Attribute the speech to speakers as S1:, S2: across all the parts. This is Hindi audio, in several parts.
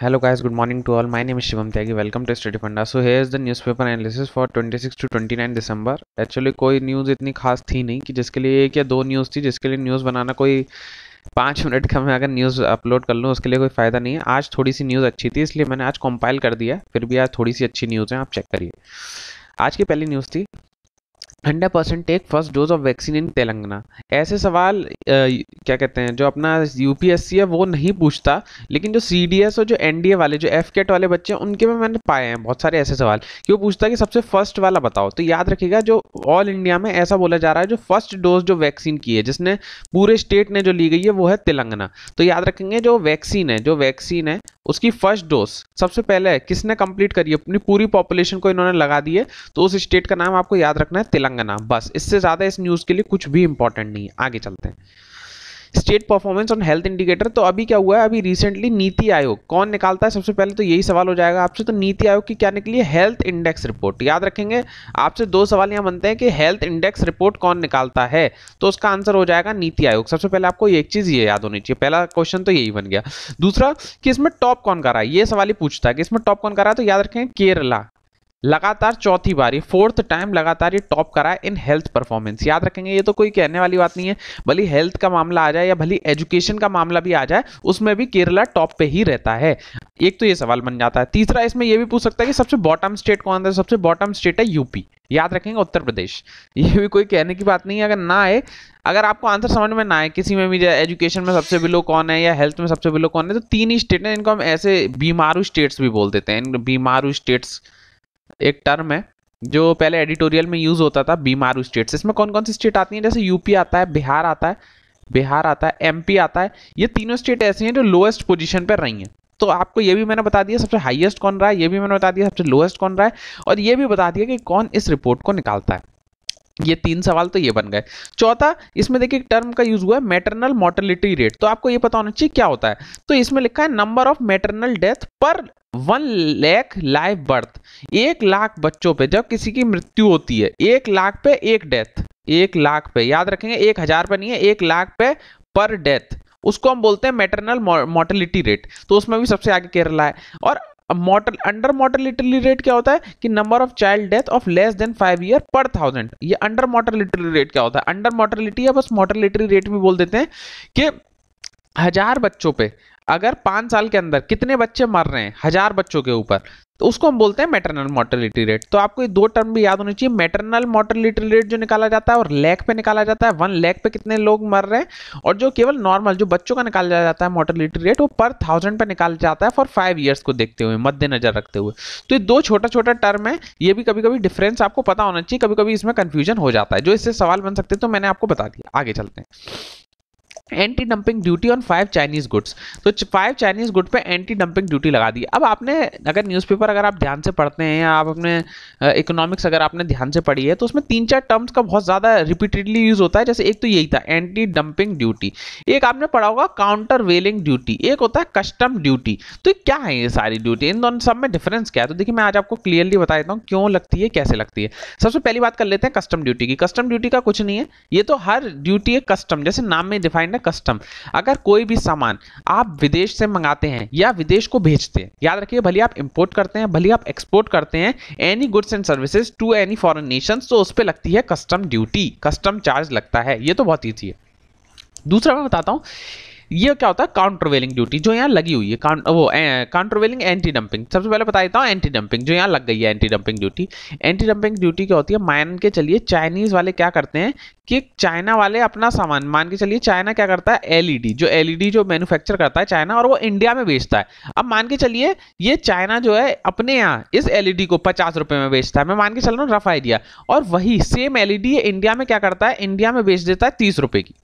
S1: hello guys good morning to all my name is shivam tyagi welcome to study panda so here is the newspaper analysis for 26 to 29 दिसंबर एक्चुअली कोई न्यूज़ इतनी खास थी नहीं कि जिसके लिए एक या दो न्यूज़ थी जिसके लिए न्यूज़ बनाना कोई पाँच मिनट का मैं अगर न्यूज़ अपलोड कर लूँ उसके लिए कोई फ़ायदा नहीं है आज थोड़ी सी न्यूज़ अच्छी थी इसलिए मैंने आज कंपाइल कर दिया फिर भी आज थोड़ी सी अच्छी न्यूज़ है आप चेक करिए आज की पहली न्यूज़ थी hundred percent take first dose of vaccine in Telangana ऐसे सवाल आ, क्या कहते हैं जो अपना यूपीएससी है वो नहीं पूछता लेकिन जो सी डी एस और जो एन डी ए वाले जो एफ केट वाले बच्चे हैं उनके में मैंने पाए हैं बहुत सारे ऐसे सवाल कि वो पूछता है कि सबसे फर्स्ट वाला बताओ तो याद रखिएगा जो ऑल इंडिया में ऐसा बोला जा रहा है जो फर्स्ट डोज जो वैक्सीन की है जिसने पूरे स्टेट ने जो ली गई है वो है तेलंगाना तो याद रखेंगे जो वैक्सीन है जो वैक्सीन है उसकी फर्स्ट डोज सबसे पहले किसने कंप्लीट करी अपनी पूरी पॉपुलेशन को इन्होंने लगा दी है तो उस स्टेट का नाम आपको याद रखना है तेलंगाना तेलंगाना बस इससे ज़्यादा इस न्यूज़ के लिए कुछ भी इंपॉर्टेंट नहीं है आगे चलते हैं state performance on health indicator तो अभी क्या हुआ है अभी रिसेंटली नीति आयोग कौन निकालता है सबसे पहले तो यही सवाल हो जाएगा आपसे तो नीति आयोग की क्या निकली है हेल्थ इंडेक्स रिपोर्ट याद रखेंगे आपसे दो सवाल यहाँ बनते हैं कि हेल्थ इंडेक्स रिपोर्ट कौन निकालता है तो उसका आंसर हो जाएगा नीति आयोग सबसे पहले आपको एक चीज़ ये याद होनी चाहिए पहला क्वेश्चन तो यही बन गया दूसरा कि इसमें टॉप कौन करा है ये सवाल ही पूछता है कि इसमें टॉप कौन करा है तो याद रखें केरला लगातार चौथी बारी फोर्थ टाइम लगातार ये टॉप करा है इन हेल्थ परफॉर्मेंस याद रखेंगे ये तो कोई कहने वाली बात नहीं है भली हेल्थ का मामला आ जाए या भली एजुकेशन का मामला भी आ जाए उसमें भी केरला टॉप पे ही रहता है एक तो ये सवाल बन जाता है तीसरा इसमें यह भी पूछ सकता है कि सबसे बॉटम स्टेट कौन था सबसे बॉटम स्टेट है यूपी याद रखेंगे उत्तर प्रदेश ये भी कोई कहने की बात नहीं है अगर ना आए अगर आपको आंसर समझ में ना आए किसी में भी एजुकेशन में सबसे बिलो कौन है या हेल्थ में सबसे बिलो कौन है तो तीन ही स्टेट हैं इनको हम ऐसे बीमारू स्टेट्स भी बोल देते हैं बीमारू स्टेट्स एक टर्म है जो पहले एडिटोरियल में यूज होता था बीमारू स्टेट्स इसमें कौन कौन सी स्टेट आती हैं जैसे यूपी आता है बिहार आता है बिहार आता है एमपी आता है ये तीनों स्टेट ऐसी हैं जो लोएस्ट पोजीशन पर रही हैं तो आपको ये भी मैंने बता दिया सबसे हाईएस्ट कौन रहा है ये भी मैंने बता दिया सबसे लोएस्ट कौन रहा है और ये भी बता दिया कि कौन इस रिपोर्ट को निकालता है ये तीन सवाल तो ये बन गए चौथा इसमें देखिए टर्म का यूज हुआ है मैटरनल मोर्टलिटी रेट तो आपको ये पता होना चाहिए क्या होता है तो इसमें लिखा है number of maternal death per one lakh life birth एक लाख बच्चों पे जब किसी की मृत्यु होती है एक लाख पे एक डेथ एक लाख पे याद रखेंगे एक हजार पे नहीं है एक लाख पे पर डेथ उसको हम बोलते हैं मैटरनल मोर्टलिटी रेट तो उसमें भी सबसे आगे केरला है और अब अंडर मॉडलिटी रेट क्या होता है कि number of child death of less than five year per thousand ये अंडर मॉडलिटी रेट क्या होता है अंडर मॉडलिटी या बस मॉडलिटी रेट भी बोल देते हैं कि हजार बच्चों पे अगर पाँच साल के अंदर कितने बच्चे मर रहे हैं हजार बच्चों के ऊपर तो उसको हम बोलते हैं मेटरनल मॉर्टलिटी रेट तो आपको ये दो टर्म भी याद होनी चाहिए मेटरनल मॉर्टलिटी रेट जो निकाला जाता है और लैक पे निकाला जाता है वन लैक पे कितने लोग मर रहे हैं और जो केवल नॉर्मल जो बच्चों का निकाला जाता है मॉर्टलिटी रेट वो पर थाउजेंड पे निकाला जाता है फॉर फाइव ईयर्स को देखते हुए मद्देनजर रखते हुए तो ये दो छोटा छोटा टर्म है ये भी कभी कभी डिफरेंस आपको पता होना चाहिए कभी कभी इसमें कन्फ्यूजन हो जाता है जो इससे सवाल बन सकते हैं तो मैंने आपको बता दिया आगे चलते हैं anti dumping duty on five Chinese goods तो फाइव चाइनीज गुड पे एंटी डंपिंग ड्यूटी लगा दी अब आपने अगर न्यूज़पेपर अगर आप ध्यान से पढ़ते हैं या आप अपने इकोनॉमिक्स अगर आपने ध्यान से पढ़ी है तो उसमें तीन चार टर्म्स का बहुत ज़्यादा रिपीटेडली यूज़ होता है जैसे एक तो यही था एंटी डंपिंग ड्यूटी एक आपने पढ़ा होगा काउंटर वेलिंग ड्यूटी एक होता है कस्टम ड्यूटी तो क्या है ये सारी ड्यूटी इन दोनों सब में डिफरेंस क्या है तो देखिए मैं आज आपको क्लियरली बता देता हूँ क्यों लगती है कैसे लगती है सबसे पहली बात कर लेते हैं कस्टम ड्यूटी की कस्टम ड्यूटी का कुछ नहीं है ये तो हर ड्यूटी है कस्टम जैसे नाम में डिफाइंड एंड कस्टम अगर कोई भी सामान आप विदेश से मंगाते हैं या विदेश को भेजते हैं याद रखिए भले आप इंपोर्ट करते हैं भले आप एक्सपोर्ट करते हैं any goods and services to any foreign nation तो उस पर लगती है कस्टम ड्यूटी कस्टम चार्ज लगता है ये तो बहुत ईजी है दूसरा मैं बताता हूँ ये क्या होता है काउंटरवेलिंग ड्यूटी जो यहाँ लगी हुई है वो काउंटरवेलिंग एंटी डंपिंग सबसे पहले बता देता हूँ एंटी डंपिंग जो यहाँ लग गई है anti dumping duty anti dumping duty क्या होती है मान के चलिए चाइनीज वाले क्या करते हैं कि चाइना वाले अपना सामान मान के चलिए चाइना क्या करता है एलईडी e जो एलईडी e जो मैन्युफैक्चर करता है चाइना और वो इंडिया में बेचता है अब मान के चलिए ये चाइना जो है अपने यहाँ इस एलईडी e को पचास रुपये में बेचता है मैं मान के चल रहा हूँ रफ आइडिया और वही सेम एलईडी इंडिया में क्या करता है इंडिया में बेच देता है तीस रुपये की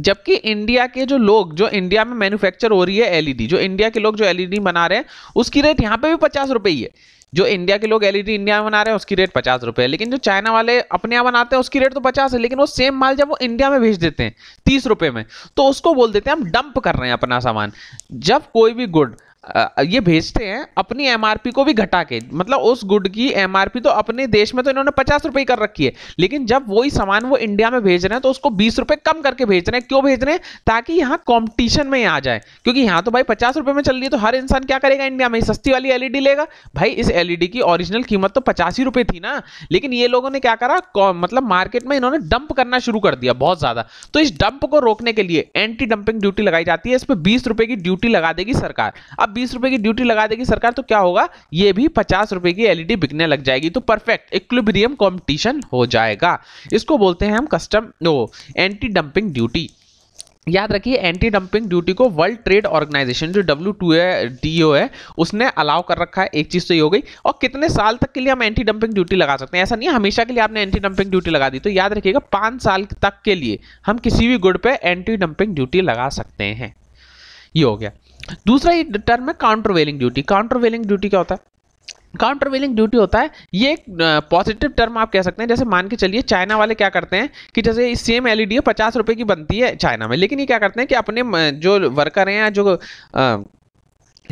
S1: जबकि इंडिया के जो लोग जो इंडिया में मैन्युफैक्चर हो रही है एलईडी e जो इंडिया के लोग जो एलईडी e बना रहे हैं उसकी रेट यहाँ पे भी पचास रुपये ही है जो इंडिया के लोग एलईडी e इंडिया में बना रहे हैं उसकी रेट पचास रुपये है लेकिन जो चाइना वाले अपने यहाँ बनाते हैं उसकी रेट तो पचास है लेकिन वो सेम माल जब वो इंडिया में भेज देते हैं तीस रुपये में तो उसको बोल देते हैं हम डंप कर रहे हैं अपना सामान जब कोई भी गुड ये भेजते हैं अपनी एमआरपी को भी घटा के मतलब उस गुड की एमआरपी तो अपने देश में तो इन्होंने पचास रुपए कर रखी है लेकिन जब वही सामान वो इंडिया में भेज रहे हैं तो उसको बीस रुपए कम करके भेज रहे हैं क्यों भेज रहे हैं ताकि यहाँ कॉम्पिटिशन में आ जाए क्योंकि यहाँ तो भाई पचास रुपए में चल रही है तो हर इंसान क्या करेगा इंडिया में सस्ती वाली एलईडी e लेगा भाई इस एलईडी e की ओरिजिनल कीमत तो पचास ही रुपए थी ना लेकिन ये लोगों ने क्या करा मतलब मार्केट में इन्होंने डंप करना शुरू कर दिया बहुत ज्यादा तो इस डंप को रोकने के लिए एंटी डंपिंग ड्यूटी लगाई जाती है इस पर बीस रुपए की ड्यूटी लगा देगी सरकार अब बीस रुपए की ड्यूटी लगा देगी सरकार तो क्या होगा ये भी पचास रुपए की एलईडी e बिकने लग जाएगी तो परफेक्ट इक्विब्रियम कॉम्पिटिशन हो जाएगा इसको बोलते हैं हम custom no anti dumping duty याद रखिए एंटी डंपिंग ड्यूटी को वर्ल्ड ट्रेड ऑर्गेनाइजेशन जो डब्ल्यू टू है डी e है उसने अलाउ कर रखा है एक चीज़ तो ये हो गई और कितने साल तक के लिए हम एंटी डंपिंग ड्यूटी लगा सकते हैं ऐसा नहीं हमेशा के लिए आपने एंटी डंपिंग ड्यूटी लगा दी तो याद रखिएगा पाँच साल तक के लिए हम किसी भी गुड पर एंटी डंपिंग ड्यूटी लगा सकते हैं ये हो गया दूसरा ये टर्म है काउंटरवेलिंग ड्यूटी काउंटरवेलिंग ड्यूटी क्या होता है काउंटरवेलिंग ड्यूटी होता है ये एक पॉजिटिव टर्म आप कह सकते हैं जैसे मान के चलिए चाइना वाले क्या करते हैं कि जैसे इस सेम एलईडी ई पचास रुपये की बनती है चाइना में लेकिन ये क्या करते हैं कि अपने जो वर्कर हैं या जो आ,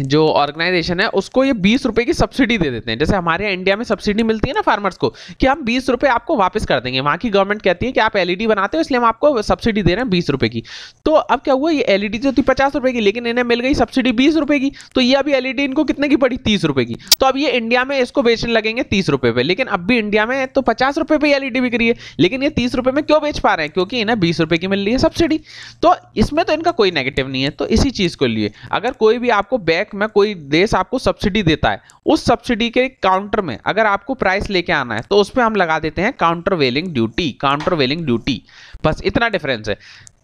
S1: जो ऑर्गेनाइजेशन है उसको ये बीस रुपए की सब्सिडी दे देते हैं जैसे हमारे इंडिया में सब्सिडी मिलती है ना फार्मर्स को कि हम बीस रुपए आपको वापस कर देंगे वहां की गवर्नमेंट कहती है कि आप एलईडी e बनाते हो इसलिए हम आपको सब्सिडी दे रहे हैं बीस रुपए की तो अब क्या हुआ ये एलईडी e जो थी पचास रुपए की लेकिन इन्हें मिल गई सब्सिडी बीस रुपए की तो ये अभी एलईडी e इनको कितने की पड़ी तीस रुपए की तो अब ये इंडिया में इसको बेचने लगेंगे तीस रुपए पे लेकिन अब भी इंडिया में तो पचास रुपए पे एलईडी बिक रही है लेकिन ये तीस रुपए में क्यों बेच पा रहे हैं क्योंकि इन्हें बीस रुपए की मिल रही है सब्सिडी तो इसमें तो इनका कोई नेगेटिव नहीं है तो इसी चीज को लिए अगर कोई भी आपको बैग बैक में कोई देश आपको सब्सिडी देता है उस सब्सिडी के काउंटर में अगर आपको प्राइस लेके आना है तो उस पर हम लगा देते हैं countervailing duty countervailing duty बस इतना डिफरेंस है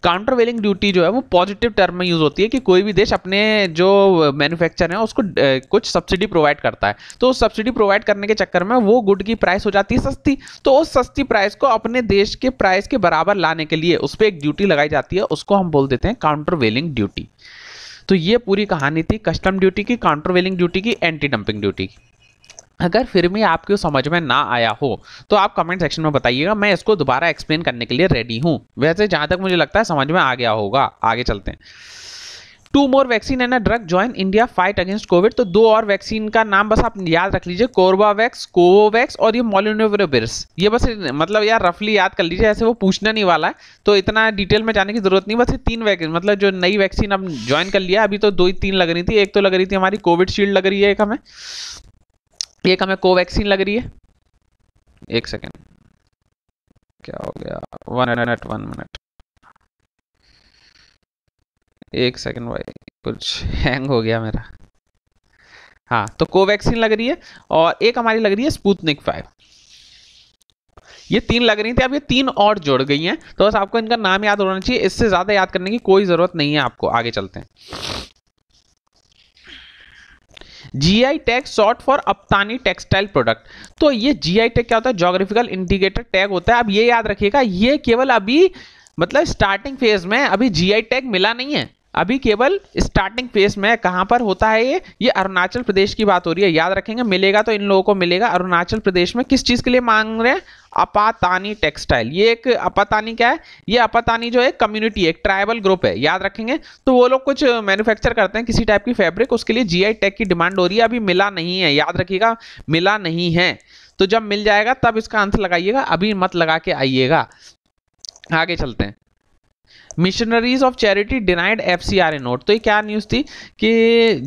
S1: काउंटर वेलिंग ड्यूटी जो है वो पॉजिटिव टर्म में यूज़ होती है कि कोई भी देश अपने जो मैन्युफैक्चर है उसको कुछ सब्सिडी प्रोवाइड करता है तो उस सब्सिडी प्रोवाइड करने के चक्कर में वो गुड की प्राइस हो जाती है सस्ती तो उस सस्ती प्राइस को अपने देश के प्राइस के बराबर लाने के लिए उस पर एक ड्यूटी लगाई जाती है उसको हम बोल देते हैं काउंटर वेलिंग ड्यूटी तो ये पूरी कहानी थी कस्टम ड्यूटी की काउंटरवेलिंग ड्यूटी की एंटी डंपिंग ड्यूटी की अगर फिर भी आपको समझ में ना आया हो तो आप कमेंट सेक्शन में बताइएगा मैं इसको दोबारा एक्सप्लेन करने के लिए रेडी हूँ वैसे जहाँ तक मुझे लगता है समझ में आ गया होगा आगे चलते हैं two more vaccine and a drug join India fight against Covid तो दो और वैक्सीन का नाम बस आप याद रख लीजिए कोरबावैक्स कोवोवैक्स और ये मोलिनोविरोबिर्स ये बस मतलब यार रफली याद कर लीजिए ऐसे वो पूछना नहीं वाला है तो इतना डिटेल में जाने की जरूरत नहीं बस ये तीन वैक्सीन मतलब जो नई वैक्सीन अब ज्वाइन कर लिया अभी तो दो ही तीन लग रही थी एक तो लग रही थी हमारी कोविडशील्ड लग रही है एक हमें एक हमें कोवैक्सीन लग रही है एक सेकेंड क्या हो गया वन मिनट वन मिनट एक सेकंड भाई कुछ हैंग हो गया मेरा हाँ तो कोवैक्सीन लग रही है और एक हमारी लग रही है स्पूतनिक फाइव ये तीन लग रही थी अब ये तीन और जुड़ गई हैं तो बस आपको इनका नाम याद होना चाहिए इससे ज़्यादा याद करने की कोई ज़रूरत नहीं है आपको आगे चलते हैं G I tag short for Apatani textile product तो ये जी आई टैग क्या होता है जोग्राफिकल इंडिकेटर टैग होता है अब ये याद रखिएगा ये केवल अभी मतलब स्टार्टिंग फेज में अभी जी आई टैग मिला नहीं है अभी केवल स्टार्टिंग फेज में कहाँ पर होता है ये ये अरुणाचल प्रदेश की बात हो रही है याद रखेंगे मिलेगा तो इन लोगों को मिलेगा अरुणाचल प्रदेश में किस चीज़ के लिए मांग रहे हैं अपातानी टेक्सटाइल ये एक अपातानी क्या है ये अपातानी जो है कम्युनिटी एक ट्राइबल ग्रुप है याद रखेंगे तो वो लोग कुछ मैन्युफैक्चर करते हैं किसी टाइप की फैब्रिक उसके लिए जी टेक की डिमांड हो रही है अभी मिला नहीं है याद रखिएगा मिला नहीं है तो जब मिल जाएगा तब इसका आंसर लगाइएगा अभी मत लगा के आइएगा आगे चलते हैं missionaries of charity denied F C R A note तो ये क्या न्यूज़ थी कि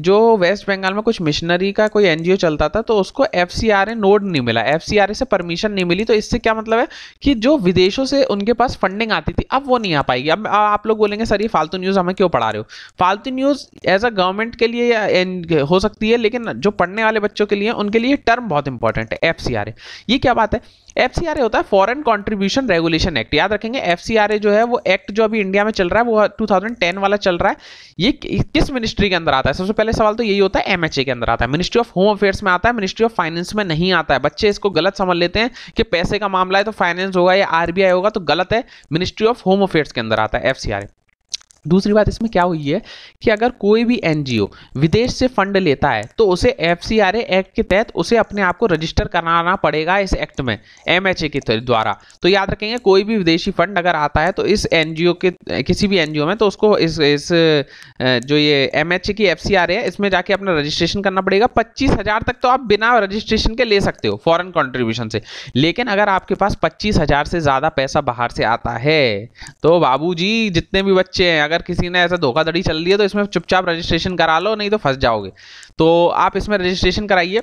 S1: जो वेस्ट बंगाल में कुछ मिशनरी का कोई एनजीओ चलता था तो उसको F C R A note नहीं मिला एफ सी आर ए से परमिशन नहीं मिली तो इससे क्या मतलब है कि जो विदेशों से उनके पास फंडिंग आती थी अब वो नहीं आ पाएगी अब आप लोग बोलेंगे सर ये फालतू न्यूज़ हमें क्यों पढ़ा रहे हो फालतू न्यूज़ एज अ गवर्नमेंट के लिए हो सकती है लेकिन जो पढ़ने वाले बच्चों के लिए उनके लिए टर्म बहुत इंपॉर्टेंट है एफ सी आर ए ये क्या बात है एफ सी आर ए होता है फॉरन कॉन्ट्रीब्यूशन रेगुलेशन एक्ट याद रखेंगे एफ सी आर ए जो है वो एक्ट जो अभी अभी इंडिया में चल रहा है वो 2010 वाला चल रहा है ये किस मिनिस्ट्री के अंदर आता है सबसे पहले सवाल तो यही होता है एमएचए के अंदर आता है मिनिस्ट्री ऑफ होम अफेयर्स में आता है मिनिस्ट्री ऑफ फाइनेंस में नहीं आता है बच्चे इसको गलत समझ लेते हैं कि पैसे का मामला है तो फाइनेंस होगा या आरबीआई होगा तो गलत है मिनिस्ट्री ऑफ होम अफेयर्स के अंदर आता है एफ दूसरी बात इसमें क्या हुई है कि अगर कोई भी एनजीओ विदेश से फंड लेता है तो उसे एफ एक्ट के तहत उसे अपने आप को रजिस्टर कराना पड़ेगा इस एक्ट में एम के द्वारा तो याद रखेंगे कोई भी विदेशी फंड अगर आता है तो इस एनजीओ के किसी भी एनजीओ में तो उसको इस इस जो ये एम की एफ है इसमें जाके अपना रजिस्ट्रेशन करना पड़ेगा पच्चीस हजार तक तो आप बिना रजिस्ट्रेशन के ले सकते हो फॉरन कॉन्ट्रीब्यूशन से लेकिन अगर आपके पास पच्चीस हजार से ज़्यादा पैसा बाहर से आता है तो बाबू जितने भी बच्चे हैं अगर अगर किसी ने ऐसा धोखाधड़ी चल रही है तो इसमें चुपचाप रजिस्ट्रेशन करा लो नहीं तो फंस जाओगे तो आप इसमें रजिस्ट्रेशन कराइए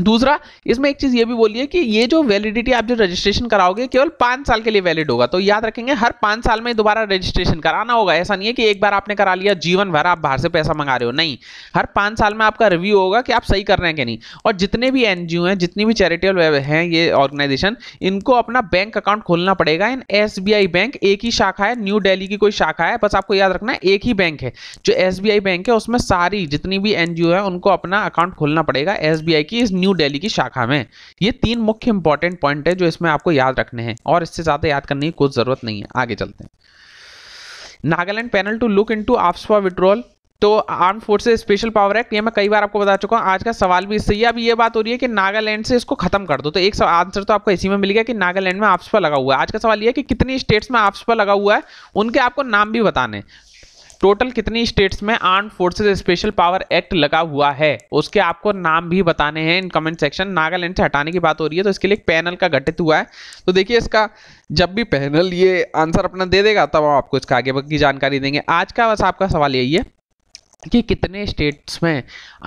S1: दूसरा इसमें एक चीज़ ये भी बोलिए कि ये जो वैलिडिटी आप जो रजिस्ट्रेशन कराओगे केवल पांच साल के लिए वैलिड होगा तो याद रखेंगे हर पांच साल में दोबारा रजिस्ट्रेशन कराना होगा ऐसा नहीं है कि एक बार आपने करा लिया जीवन भर आप बाहर से पैसा मंगा रहे हो नहीं हर पाँच साल में आपका रिव्यू होगा कि आप सही कर रहे हैं कि नहीं और जितने भी एन हैं जितनी भी चैरिटेबल है ये ऑर्गेनाइजेशन इनको अपना बैंक अकाउंट खोलना पड़ेगा इन एस बैंक एक ही शाखा है न्यू डेली की कोई शाखा है बस आपको याद रखना एक ही बैंक है जो एस बैंक है उसमें सारी जितनी भी एन है उनको अपना अकाउंट खोलना पड़ेगा एस की इस न्यू दिल्ली की शाखा में ये तीन मुख्य इंपॉर्टेंट पॉइंट है जो इसमें आपको याद रखने हैं और इससे ज़्यादा याद करने की कोई ज़रूरत नहीं है आगे चलते हैं Nagaland panel to look into AFSPA withdrawal तो arm force special power act ये मैं कई बार आपको बता चुका हूँ आज का सवाल भी इससे ही अब ये बात हो रही है कि नागालैंड से इसको खत्म कर दो तो एक आंसर तो आपको इसी में मिल गया कि नागालैंड में आपसपा लगा हुआ है आज का सवाल ये है कि कितनी स्टेट्स में आपसपा लगा हुआ है उनके आपको नाम भी बताने टोटल कितनी स्टेट्स में arm forces special power act लगा हुआ है उसके आपको नाम भी बताने हैं इन कमेंट सेक्शन नागालैंड से हटाने की बात हो रही है तो इसके लिए एक पैनल का गठित हुआ है तो देखिए इसका जब भी पैनल ये आंसर अपना दे देगा तब हम आपको इसका आगे की जानकारी देंगे आज का बस आपका सवाल यही है कि कितने स्टेट्स में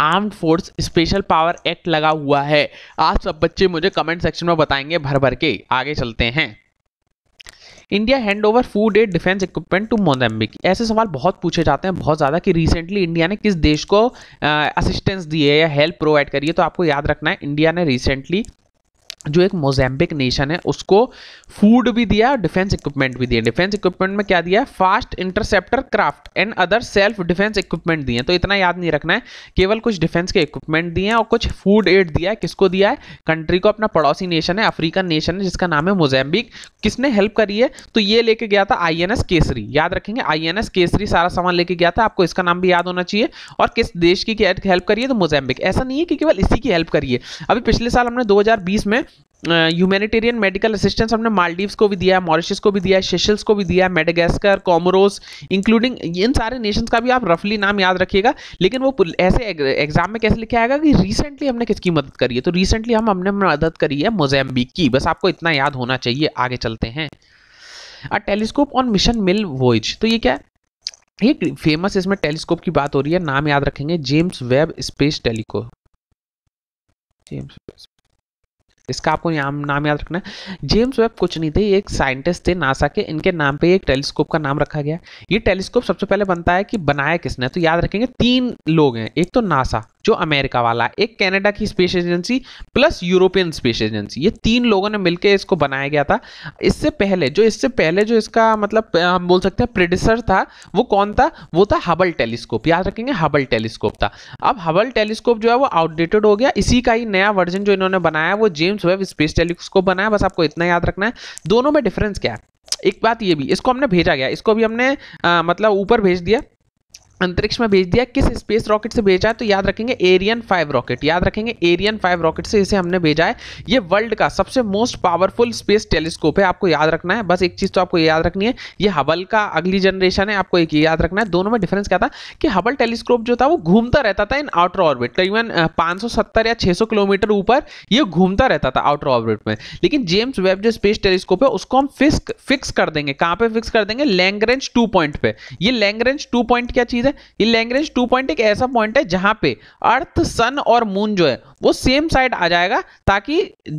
S1: armed force special power act लगा हुआ है आप सब बच्चे मुझे कमेंट सेक्शन में बताएंगे भर भर के आगे चलते हैं India hand over food aid defence equipment to Mozambique ऐसे सवाल बहुत पूछे जाते हैं बहुत ज़्यादा कि रिसेंटली इंडिया ने किस देश को असिस्टेंस दी है या हेल्प प्रोवाइड करी है तो आपको याद रखना है इंडिया ने रिसेंटली जो एक मोजैम्बिक नेशन है उसको फूड भी दिया डिफेंस इक्विपमेंट भी दिया डिफेंस इक्विपमेंट में क्या दिया fast interceptor craft and other self defence equipment दिए तो इतना याद नहीं रखना है केवल कुछ डिफेंस के इक्विपमेंट दिए हैं और कुछ फूड एड दिया है किसको दिया है कंट्री को अपना पड़ोसी नेशन है अफ्रीकन नेशन है जिसका नाम है मोजैम्बिक किसने हेल्प करी है तो ये लेके गया था आई केसरी याद रखेंगे आई केसरी सारा सामान लेके गया था आपको इसका नाम भी याद होना चाहिए और किस देश की हेल्प करिए तो मोजैम्बिक ऐसा नहीं है कि केवल इसी की हेल्प करिए अभी पिछले साल हमने दो में ह्यूमैनिटेरियन मेडिकल असिस्टेंस हमने मालदीव्स को भी दिया मॉरिशस को भी दिया शेशल्स को भी दिया मेडागास्कर कॉमरोस इंक्लूडिंग इन सारे नेशंस का भी आप रफली नाम याद रखिएगा लेकिन वो ऐसे एग्जाम में कैसे लिखा आएगा कि रिसेंटली हमने किसकी मदद करी है तो रिसेंटली हम हमने मदद करी है मोजैम्बिक की बस आपको इतना याद होना चाहिए आगे चलते हैं अ टेलीस्कोप ऑन मिशन मिल वोइज तो ये क्या है ये फेमस इसमें टेलीस्कोप की बात हो रही है नाम याद रखेंगे James Webb space telescope James इसका आपको नाम नाम याद रखना है जेम्स वेब कुछ नहीं थे ये एक साइंटिस्ट थे नासा के इनके नाम पे एक टेलीस्कोप का नाम रखा गया ये टेलीस्कोप सबसे पहले बनता है कि बनाया किसने तो याद रखेंगे तीन लोग हैं एक तो नासा जो अमेरिका वाला एक कनाडा की space agency plus European space agency ये तीन लोगों ने मिलकर इसको बनाया गया था इससे पहले जो इससे पहले जो इसका मतलब हम बोल सकते हैं प्रेडिसर था वो कौन था वो था हबल टेलीस्कोप याद रखेंगे हबल टेलीस्कोप था अब हबल टेलीस्कोप जो है वो आउटडेटेड हो गया इसी का ही नया वर्जन जो इन्होंने बनाया वो जेम्स वेब स्पेस टेलीस्कोप बनाया बस आपको इतना याद रखना है दोनों में डिफरेंस क्या है एक बात ये भी इसको हमने भेजा गया इसको भी हमने आ, मतलब ऊपर भेज दिया अंतरिक्ष में भेज दिया किस स्पेस रॉकेट से भेजा है तो याद रखेंगे एरियन फाइव रॉकेट याद रखेंगे एरियन फाइव रॉकेट से इसे हमने भेजा है ये वर्ल्ड का सबसे मोस्ट पावरफुल स्पेस टेलीस्कोप है आपको याद रखना है बस एक चीज़ तो आपको याद रखनी है ये हबल का अगली जनरेशन है आपको एक याद रखना है दोनों में डिफरेंस क्या था कि हबल टेलीस्कोप जो था वो घूमता रहता था इन आउटर ऑर्बिट करीबन 570 या 600 किलोमीटर ऊपर ये घूमता रहता था आउटर ऑर्बिट में लेकिन जेम्स वेब जो स्पेस टेलीस्कोप है उसको हम फिक्स फिक्स कर देंगे कहाँ पर फिक्स कर देंगे लैंग्रेंज टू पॉइंट पे ये लैंग्रेंज टू पॉइंट क्या चीज़ है ये लैंग्रेज टू पॉइंट एक ऐसा पॉइंट है जहां पे अर्थ सन और मून जो है वो सेम साइड आ जाएगा ताकि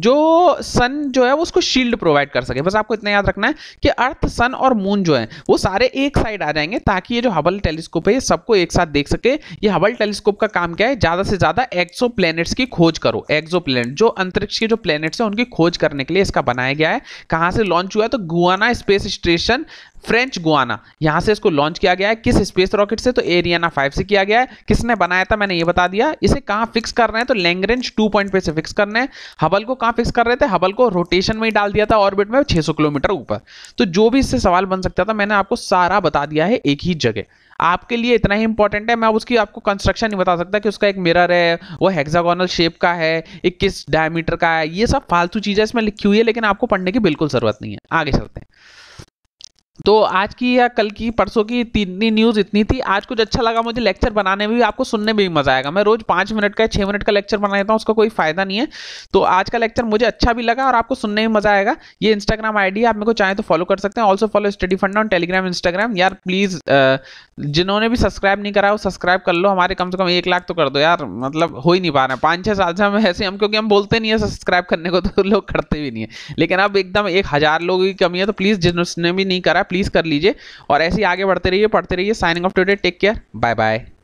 S1: जो सन जो है वो उसको शील्ड प्रोवाइड कर सके बस आपको इतना याद रखना है कि अर्थ सन और मून जो है वो सारे एक साइड आ जाएंगे ताकि ये जो हबल टेलीस्कोप है ये सबको एक साथ देख सके ये हबल टेलीस्कोप का काम क्या है ज्यादा से ज्यादा एक्सो की खोज करो एक्सो जो अंतरिक्ष के जो प्लेनेट्स हैं उनकी खोज करने के लिए इसका बनाया गया है कहाँ से लॉन्च हुआ है तो Guiana space station French Guiana यहां से इसको लॉन्च किया गया है किस स्पेस रॉकेट से तो एरियाना फाइव से किया गया है किसने बनाया था मैंने ये बता दिया इसे कहाँ फिक्स कर रहे हैं तो लैंग्रेन डिस्टेंस टू पॉइंट पे से फिक्स करने हैं हबल को कहाँ फिक्स कर रहे थे हबल को रोटेशन में ही डाल दिया था ऑर्बिट में 600 किलोमीटर ऊपर तो जो भी इससे सवाल बन सकता था मैंने आपको सारा बता दिया है एक ही जगह आपके लिए इतना ही इंपॉर्टेंट है मैं अब उसकी आपको कंस्ट्रक्शन नहीं बता सकता कि उसका एक मिरर है वो हेक्सागोनल शेप का है एक किस डायमीटर का है ये सब फालतू चीज़ें इसमें लिखी हुई है लेकिन आपको पढ़ने की बिल्कुल ज़रूरत नहीं है आगे चलते हैं तो आज की या कल की परसों की इतनी न्यूज़ इतनी थी आज कुछ अच्छा लगा मुझे लेक्चर बनाने में भी आपको सुनने में भी मज़ा आएगा मैं रोज़ पाँच मिनट का छः मिनट का लेक्चर बना लेता हूँ उसका कोई फ़ायदा नहीं है तो आज का लेक्चर मुझे अच्छा भी लगा और आपको सुनने में मज़ा आएगा ये इंस्टाग्राम आई आप मेरे को चाहें तो फॉलो कर सकते हैं also follow study fund on Telegram Instagram यार प्लीज़ जिन्होंने भी सब्सक्राइब नहीं करा वो सब्सक्राइब कर लो हमारे कम से कम एक लाख तो कर दो यार मतलब हो ही नहीं पा रहे हैं पाँच छः साल से हम ऐसे हम क्योंकि हम बोलते नहीं है सब्सक्राइब करने को तो लोग करते भी नहीं है लेकिन अब एकदम एक हज़ार लोगों की कमी है तो प्लीज़ जिन्होंने भी नहीं करा प्लीज़ कर लीजिए और ऐसे ही आगे बढ़ते रहिए पढ़ते रहिए signing off today take care bye bye